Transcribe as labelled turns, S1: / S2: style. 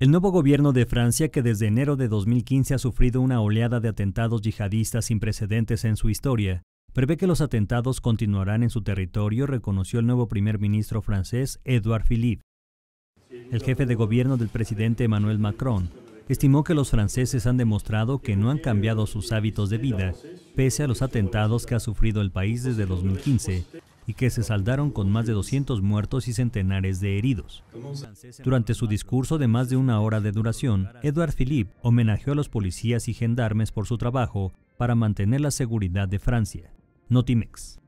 S1: El nuevo gobierno de Francia, que desde enero de 2015 ha sufrido una oleada de atentados yihadistas sin precedentes en su historia, prevé que los atentados continuarán en su territorio, reconoció el nuevo primer ministro francés, Edouard Philippe. El jefe de gobierno del presidente Emmanuel Macron estimó que los franceses han demostrado que no han cambiado sus hábitos de vida, pese a los atentados que ha sufrido el país desde 2015, y que se saldaron con más de 200 muertos y centenares de heridos. Durante su discurso de más de una hora de duración, Edouard Philippe homenajeó a los policías y gendarmes por su trabajo para mantener la seguridad de Francia. Notimex.